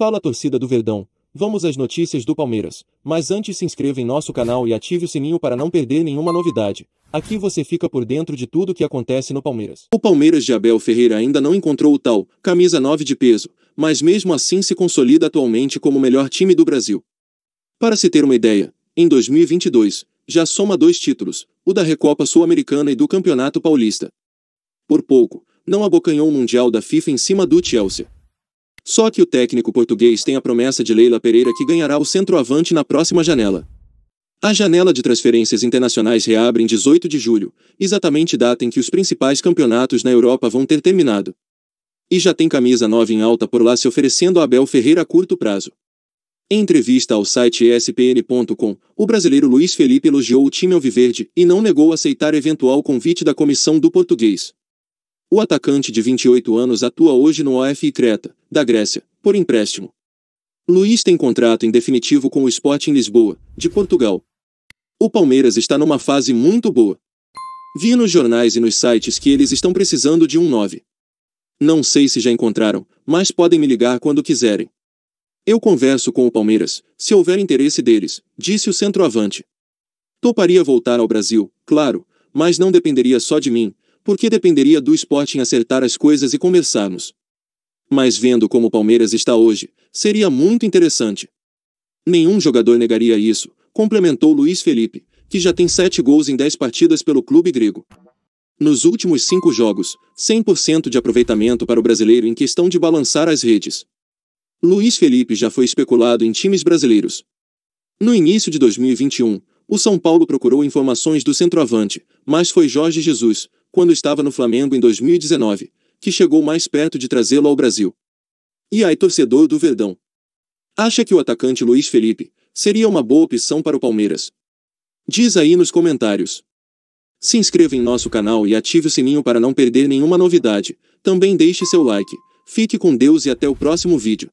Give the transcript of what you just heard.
Fala torcida do Verdão, vamos às notícias do Palmeiras, mas antes se inscreva em nosso canal e ative o sininho para não perder nenhuma novidade. Aqui você fica por dentro de tudo o que acontece no Palmeiras. O Palmeiras de Abel Ferreira ainda não encontrou o tal, camisa 9 de peso, mas mesmo assim se consolida atualmente como o melhor time do Brasil. Para se ter uma ideia, em 2022, já soma dois títulos, o da Recopa Sul-Americana e do Campeonato Paulista. Por pouco, não abocanhou o Mundial da FIFA em cima do Chelsea. Só que o técnico português tem a promessa de Leila Pereira que ganhará o centroavante na próxima janela. A janela de transferências internacionais reabre em 18 de julho, exatamente data em que os principais campeonatos na Europa vão ter terminado. E já tem camisa 9 em alta por lá se oferecendo a Abel Ferreira a curto prazo. Em entrevista ao site espn.com, o brasileiro Luiz Felipe elogiou o time alviverde e não negou aceitar eventual convite da comissão do português. O atacante de 28 anos atua hoje no OF Creta, da Grécia, por empréstimo. Luiz tem contrato em definitivo com o Sporting Lisboa, de Portugal. O Palmeiras está numa fase muito boa. Vi nos jornais e nos sites que eles estão precisando de um 9. Não sei se já encontraram, mas podem me ligar quando quiserem. Eu converso com o Palmeiras, se houver interesse deles, disse o centroavante. Toparia voltar ao Brasil, claro, mas não dependeria só de mim, porque dependeria do Sporting acertar as coisas e conversarmos. Mas vendo como o Palmeiras está hoje, seria muito interessante. Nenhum jogador negaria isso, complementou Luiz Felipe, que já tem 7 gols em 10 partidas pelo clube grego. Nos últimos 5 jogos, 100% de aproveitamento para o brasileiro em questão de balançar as redes. Luiz Felipe já foi especulado em times brasileiros. No início de 2021, o São Paulo procurou informações do centroavante, mas foi Jorge Jesus, quando estava no Flamengo em 2019, que chegou mais perto de trazê-lo ao Brasil. E aí, torcedor do Verdão. Acha que o atacante Luiz Felipe seria uma boa opção para o Palmeiras? Diz aí nos comentários. Se inscreva em nosso canal e ative o sininho para não perder nenhuma novidade. Também deixe seu like. Fique com Deus e até o próximo vídeo.